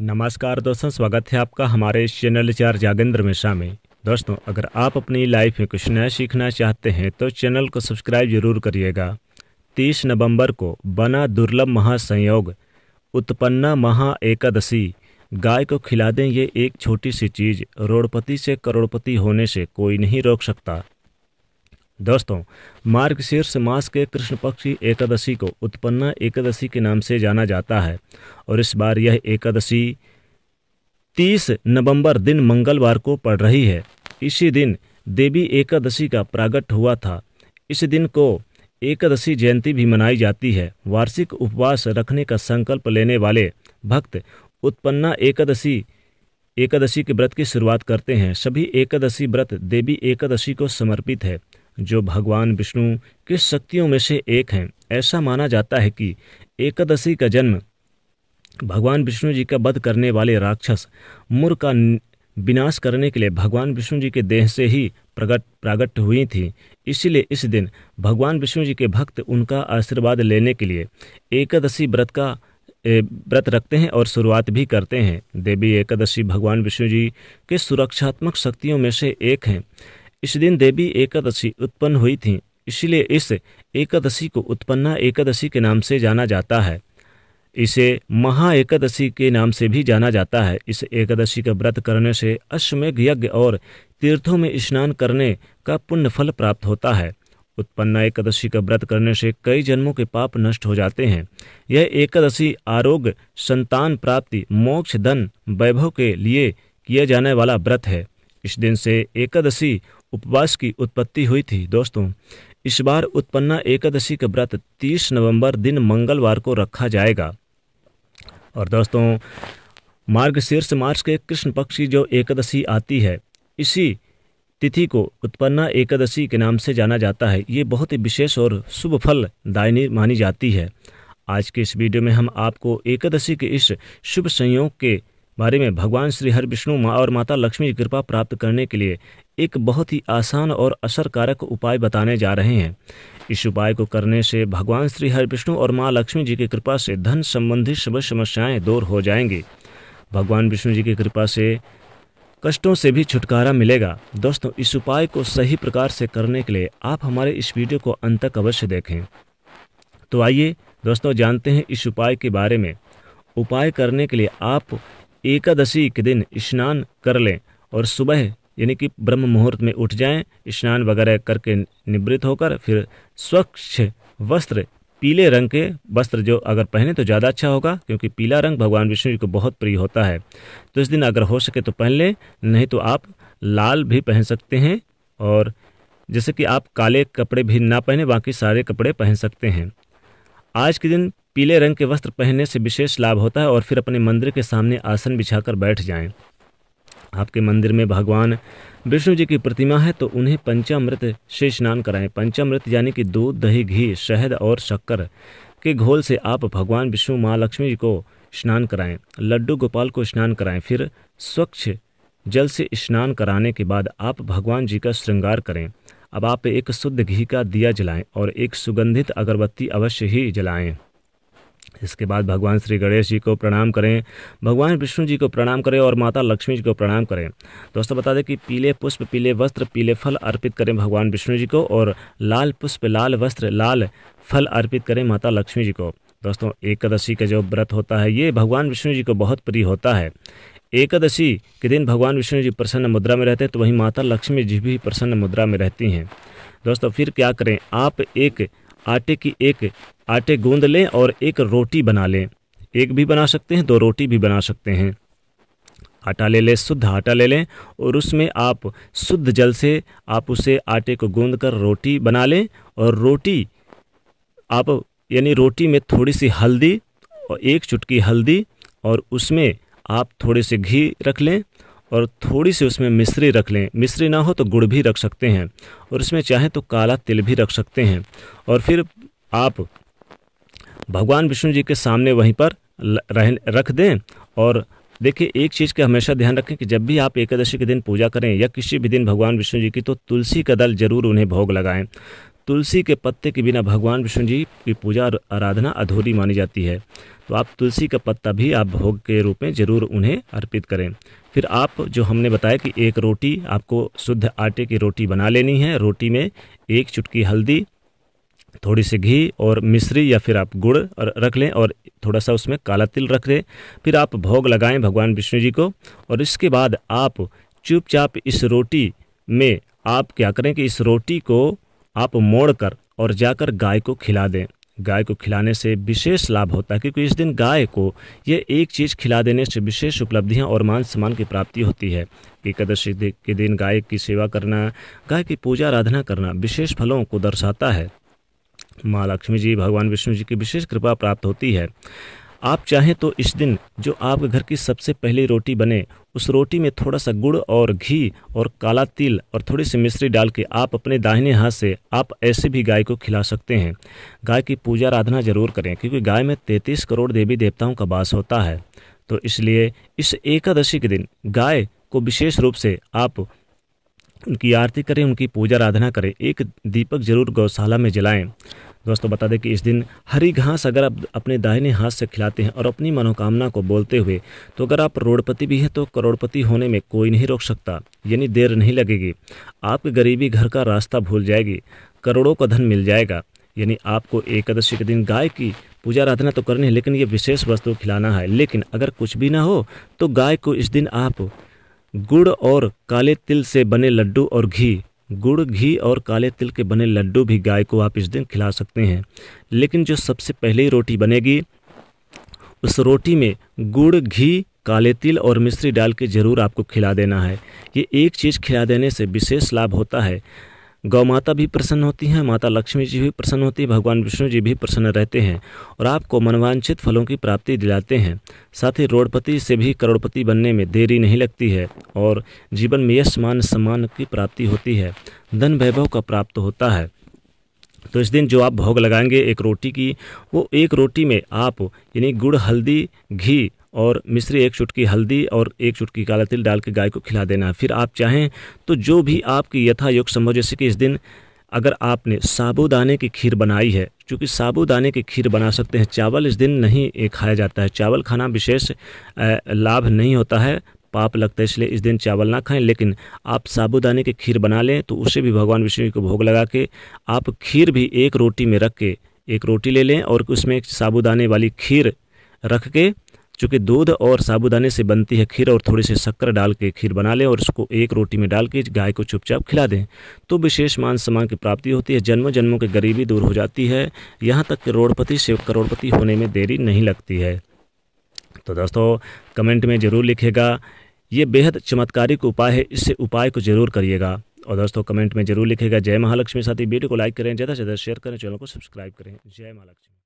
नमस्कार दोस्तों स्वागत है आपका हमारे इस चैनल चार जागेंद्र मिश्रा में दोस्तों अगर आप अपनी लाइफ में कुछ नया सीखना चाहते हैं तो चैनल को सब्सक्राइब जरूर करिएगा 30 नवंबर को बना दुर्लभ महासंयोग उत्पन्ना महा एकादशी गाय को खिला दें ये एक छोटी सी चीज़ रोडपति से करोड़पति होने से कोई नहीं रोक सकता दोस्तों मार्ग शीर्ष मास के कृष्ण पक्षी एकादशी को उत्पन्ना एकादशी के नाम से जाना जाता है और इस बार यह एकादशी तीस नवंबर दिन मंगलवार को पड़ रही है इसी दिन देवी एकादशी का प्रागट हुआ था इस दिन को एकादशी जयंती भी मनाई जाती है वार्षिक उपवास रखने का संकल्प लेने वाले भक्त उत्पन्ना एकादशी एकादशी के व्रत की शुरुआत करते हैं सभी एकादशी व्रत देवी एकादशी को समर्पित है जो भगवान विष्णु की शक्तियों में से एक हैं ऐसा माना जाता है कि एकादशी का जन्म भगवान विष्णु जी का वध करने वाले राक्षस मुर का विनाश करने के लिए भगवान विष्णु जी के देह से ही प्रगट प्रागट हुई थी इसलिए इस दिन भगवान विष्णु जी के भक्त उनका आशीर्वाद लेने के लिए एकादशी व्रत का व्रत रखते हैं और शुरुआत भी करते हैं देवी एकादशी भगवान विष्णु जी के सुरक्षात्मक शक्तियों में से एक हैं इस दिन देवी एकादशी उत्पन्न हुई थी इसलिए इस एकादशी को उत्पन्ना एकादशी के नाम से जाना जाता है इसे महा एकादशी के नाम से भी जाना जाता है इस एकादशी का व्रत करने से अश्वमेघ यज्ञ और तीर्थों में स्नान करने का पुण्य फल प्राप्त होता है उत्पन्ना एकादशी का व्रत करने से कई जन्मों के पाप नष्ट हो जाते हैं यह एकादशी आरोग्य संतान प्राप्ति मोक्ष धन वैभव के लिए किया जाने वाला व्रत है इस दिन से एकादशी उपवास की उत्पत्ति हुई थी दोस्तों इस बार उत्पन्ना एकादशी का व्रत 30 नवंबर दिन मंगलवार को रखा जाएगा और दोस्तों मार्ग शीर्ष मार्च के कृष्ण पक्ष की जो एकादशी आती है इसी तिथि को उत्पन्ना एकादशी के नाम से जाना जाता है ये बहुत ही विशेष और शुभ फल दायनी मानी जाती है आज के इस वीडियो में हम आपको एकादशी के इस शुभ संयोग के बारे में भगवान श्री हर विष्णु माँ और माता लक्ष्मी की कृपा प्राप्त करने के लिए एक बहुत ही आसान और असरकारक उपाय बताने जा रहे हैं इस उपाय को करने से भगवान श्री हर विष्णु और माँ लक्ष्मी जी की कृपा से धन संबंधी सब समस्याएं दूर हो जाएंगी भगवान विष्णु जी की कृपा से कष्टों से भी छुटकारा मिलेगा दोस्तों इस उपाय को सही प्रकार से करने के लिए आप हमारे इस वीडियो को अंत तक अवश्य देखें तो आइए दोस्तों जानते हैं इस उपाय के बारे में उपाय करने के लिए आप एकादशी के दिन स्नान कर लें और सुबह यानी कि ब्रह्म मुहूर्त में उठ जाएं स्नान वगैरह करके निवृत्त होकर फिर स्वच्छ वस्त्र पीले रंग के वस्त्र जो अगर पहने तो ज़्यादा अच्छा होगा क्योंकि पीला रंग भगवान विष्णु जी को बहुत प्रिय होता है तो इस दिन अगर हो सके तो पहन लें नहीं तो आप लाल भी पहन सकते हैं और जैसे कि आप काले कपड़े भी ना पहने बाकी सारे कपड़े पहन सकते हैं आज के दिन पीले रंग के वस्त्र पहनने से विशेष लाभ होता है और फिर अपने मंदिर के सामने आसन बिछाकर बैठ जाएं। आपके मंदिर में भगवान विष्णु जी की प्रतिमा है तो उन्हें पंचामृत से स्नान कराएं पंचामृत यानी कि दूध दही घी शहद और शक्कर के घोल से आप भगवान विष्णु माँ लक्ष्मी जी को स्नान कराएं लड्डू गोपाल को स्नान कराएं फिर स्वच्छ जल से स्नान कराने के बाद आप भगवान जी का श्रृंगार करें अब आप एक शुद्ध घी का दिया जलाएं और एक सुगंधित अगरबत्ती अवश्य ही जलाएं इसके बाद भगवान श्री गणेश जी को प्रणाम करें भगवान विष्णु जी को प्रणाम करें और माता लक्ष्मी जी को प्रणाम करें दोस्तों बता दें कि पीले पुष्प पीले वस्त्र पीले फल अर्पित करें भगवान विष्णु जी को और लाल पुष्प लाल वस्त्र लाल फल अर्पित करें माता लक्ष्मी जी को दोस्तों एकादशी का जो व्रत होता है ये भगवान विष्णु जी को बहुत प्रिय होता है एकादशी के दिन भगवान विष्णु जी प्रसन्न मुद्रा में रहते हैं तो वहीं माता लक्ष्मी जी भी प्रसन्न मुद्रा में रहती हैं दोस्तों फिर क्या करें आप एक आटे की एक आटे गूंद लें और एक रोटी बना लें एक भी बना सकते हैं दो रोटी भी बना सकते हैं आटा ले लें शुद्ध आटा ले लें और उसमें आप शुद्ध जल से आप उसे आटे को गूंद कर रोटी बना लें और रोटी आप यानी रोटी में थोड़ी सी हल्दी और एक चुटकी हल्दी और उसमें आप थोड़े से घी रख लें और थोड़ी सी उसमें मिश्री रख लें मिश्री ना हो तो गुड़ भी रख सकते हैं और उसमें चाहे तो काला तिल भी रख सकते हैं और फिर आप भगवान विष्णु जी के सामने वहीं पर रह रख दें और देखिए एक चीज़ का हमेशा ध्यान रखें कि जब भी आप एकादशी के दिन पूजा करें या किसी भी दिन भगवान विष्णु जी की तो तुलसी का दल जरूर उन्हें भोग लगाएं तुलसी के पत्ते के बिना भगवान विष्णु जी की पूजा आराधना अधूरी मानी जाती है तो आप तुलसी का पत्ता भी आप भोग के रूप में ज़रूर उन्हें अर्पित करें फिर आप जो हमने बताया कि एक रोटी आपको शुद्ध आटे की रोटी बना लेनी है रोटी में एक चुटकी हल्दी थोड़ी सी घी और मिश्री या फिर आप गुड़ रख लें और थोड़ा सा उसमें काला तिल रख लें फिर आप भोग लगाएं भगवान विष्णु जी को और इसके बाद आप चुपचाप इस रोटी में आप क्या करें कि इस रोटी को आप मोड़ कर और जाकर गाय को खिला दें गाय को खिलाने से विशेष लाभ होता है क्योंकि इस दिन गाय को यह एक चीज़ खिला देने से विशेष उपलब्धियां और मान सम्मान की प्राप्ति होती है एकादशी के दिन गाय की सेवा करना गाय की पूजा आराधना करना विशेष फलों को दर्शाता है माँ लक्ष्मी जी भगवान विष्णु जी की विशेष कृपा प्राप्त होती है आप चाहें तो इस दिन जो आपके घर की सबसे पहली रोटी बने उस रोटी में थोड़ा सा गुड़ और घी और काला तिल और थोड़ी सी मिश्री डाल के आप अपने दाहिने हाथ से आप ऐसे भी गाय को खिला सकते हैं गाय की पूजा आराधना जरूर करें क्योंकि गाय में तैंतीस करोड़ देवी देवताओं का वास होता है तो इसलिए इस एकादशी के दिन गाय को विशेष रूप से आप उनकी आरती करें उनकी पूजा आराधना करें एक दीपक जरूर गौशाला में जलाएं दोस्तों बता दें कि इस दिन हरी घास अगर आप अपने दाहिने हाथ से खिलाते हैं और अपनी मनोकामना को बोलते हुए तो अगर आप रोडपति भी हैं तो करोड़पति होने में कोई नहीं रोक सकता यानी देर नहीं लगेगी आप गरीबी घर का रास्ता भूल जाएगी करोड़ों का धन मिल जाएगा यानी आपको एकादशी के दिन गाय की पूजा आराधना तो करनी है लेकिन ये विशेष वस्तु खिलाना है लेकिन अगर कुछ भी ना हो तो गाय को इस दिन आप गुड़ और काले तिल से बने लड्डू और घी गुड़ घी और काले तिल के बने लड्डू भी गाय को आप इस दिन खिला सकते हैं लेकिन जो सबसे पहले रोटी बनेगी उस रोटी में गुड़ घी काले तिल और मिश्री डाल के ज़रूर आपको खिला देना है ये एक चीज़ खिला देने से विशेष लाभ होता है गौ माता भी प्रसन्न होती हैं माता लक्ष्मी जी भी प्रसन्न होती है भगवान विष्णु जी भी प्रसन्न रहते हैं और आपको मनवांछित फलों की प्राप्ति दिलाते हैं साथ ही रोडपति से भी करोड़पति बनने में देरी नहीं लगती है और जीवन में यश मान सम्मान की प्राप्ति होती है धन वैभव का प्राप्त होता है तो इस दिन जो आप भोग लगाएंगे एक रोटी की वो एक रोटी में आप यानी गुड़ हल्दी घी और मिश्री एक चुटकी हल्दी और एक चुटकी काला तिल डाल के गाय को खिला देना फिर आप चाहें तो जो भी आपकी यथायोग संभव जैसे कि इस दिन अगर आपने साबूदाने की खीर बनाई है क्योंकि साबूदाने की खीर बना सकते हैं चावल इस दिन नहीं खाया जाता है चावल खाना विशेष लाभ नहीं होता है पाप लगता है इसलिए इस दिन चावल ना खाएं लेकिन आप साबूदाने की खीर बना लें तो उसे भी भगवान विष्णु को भोग लगा के आप खीर भी एक रोटी में रख के एक रोटी ले लें और उसमें साबूदाने वाली खीर रख के चूँकि दूध और साबुदाने से बनती है खीर और थोड़ी सी शक्कर डाल के खीर बना लें और उसको एक रोटी में डाल के गाय को चुपचाप खिला दें तो विशेष मान सम्मान की प्राप्ति होती है जन्मों जन्मों की गरीबी दूर हो जाती है यहाँ तक करोड़पति से करोड़पति होने में देरी नहीं लगती है तो दोस्तों कमेंट में ज़रूर लिखेगा ये बेहद चमत्कारिक उपाय है इससे उपाय को ज़रूर करिएगा और दोस्तों कमेंट में जरूर लिखेगा जय महालक्ष्मी साथी वीडियो को लाइक करें ज़्यादा से ज़्यादा शेयर करें चैनल को सब्सक्राइब करें जय महालक्ष्मी